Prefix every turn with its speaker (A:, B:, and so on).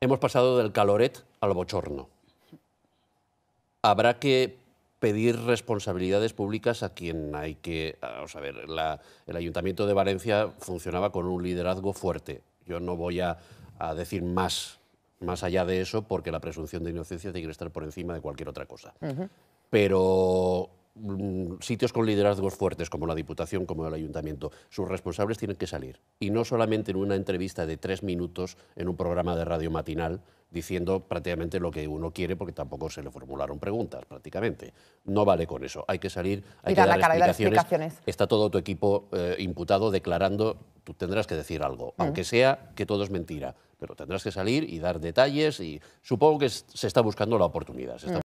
A: Hemos pasado del caloret al bochorno. Habrá que pedir responsabilidades públicas a quien hay que... Vamos a ver, el Ayuntamiento de Valencia funcionaba con un liderazgo fuerte. Yo no voy a, decir más, más allá de eso porque la presunción de inocencia tiene que estar por encima de cualquier otra cosa. Pero sitios con liderazgos fuertes como la Diputación, como el Ayuntamiento, sus responsables tienen que salir. Y no solamente en una entrevista de tres minutos en un programa de radio matinal diciendo prácticamente lo que uno quiere porque tampoco se le formularon preguntas prácticamente. No vale con eso. Hay que salir, hay que dar, explicaciones. Está todo tu equipo eh, imputado declarando, tú tendrás que decir algo, mm. aunque sea que todo es mentira, pero tendrás que salir y dar detalles y supongo que se está buscando la oportunidad.